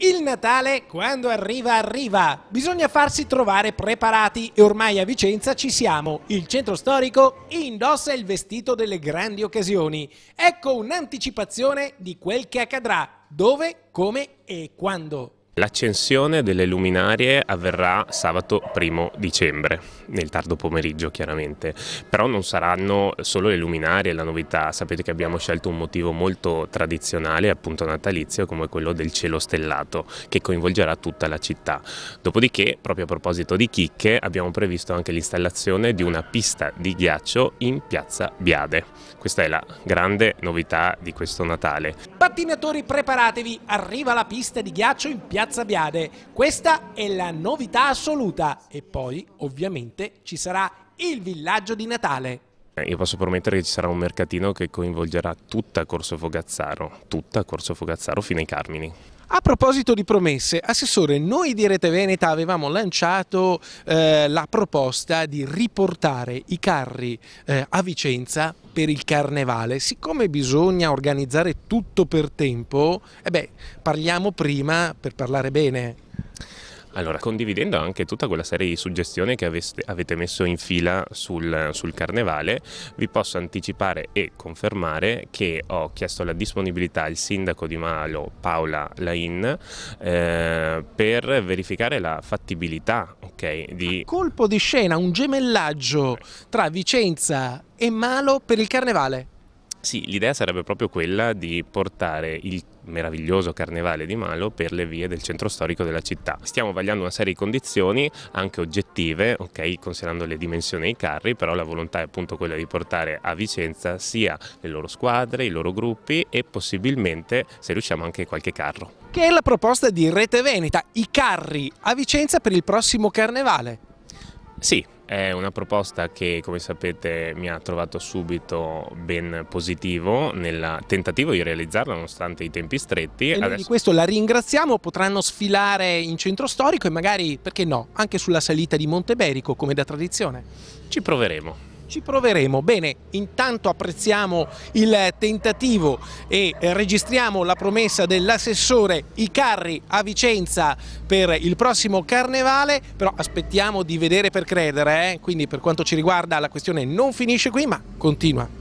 Il Natale quando arriva arriva, bisogna farsi trovare preparati e ormai a Vicenza ci siamo. Il centro storico indossa il vestito delle grandi occasioni. Ecco un'anticipazione di quel che accadrà, dove, come e quando. L'accensione delle luminarie avverrà sabato 1 dicembre, nel tardo pomeriggio chiaramente, però non saranno solo le luminarie la novità, sapete che abbiamo scelto un motivo molto tradizionale, appunto natalizio, come quello del cielo stellato, che coinvolgerà tutta la città. Dopodiché, proprio a proposito di chicche, abbiamo previsto anche l'installazione di una pista di ghiaccio in piazza Biade. Questa è la grande novità di questo Natale. Pattinatori preparatevi, arriva la pista di ghiaccio in piazza Piazza Biade. Questa è la novità assoluta e poi ovviamente ci sarà il villaggio di Natale. Eh, io posso promettere che ci sarà un mercatino che coinvolgerà tutta Corso Fogazzaro, tutta Corso Fogazzaro fino ai Carmini. A proposito di promesse, Assessore, noi di Rete Veneta avevamo lanciato eh, la proposta di riportare i carri eh, a Vicenza per il carnevale. Siccome bisogna organizzare tutto per tempo, eh beh, parliamo prima per parlare bene. Allora, condividendo anche tutta quella serie di suggestioni che aveste, avete messo in fila sul, sul, carnevale, vi posso anticipare e confermare che ho chiesto la disponibilità al sindaco di Malo, Paola Lain, eh, per verificare la fattibilità okay, di... Colpo di scena, un gemellaggio tra Vicenza e Malo per il carnevale. Sì, l'idea sarebbe proprio quella di portare il meraviglioso carnevale di Malo per le vie del centro storico della città. Stiamo vagliando una serie di condizioni anche oggettive, ok, considerando le dimensioni dei carri, però la volontà è appunto quella di portare a Vicenza sia le loro squadre, i loro gruppi e possibilmente, se riusciamo, anche qualche carro. Che è la proposta di Rete Veneta, i carri a Vicenza per il prossimo carnevale. Sì, è una proposta che come sapete mi ha trovato subito ben positivo nel tentativo di realizzarla nonostante i tempi stretti. E Adesso... di questo la ringraziamo, potranno sfilare in centro storico e magari, perché no, anche sulla salita di Monteberico come da tradizione. Ci proveremo ci proveremo. Bene, intanto apprezziamo il tentativo e registriamo la promessa dell'assessore Icarri a Vicenza per il prossimo carnevale, però aspettiamo di vedere per credere, eh? quindi per quanto ci riguarda la questione non finisce qui ma continua.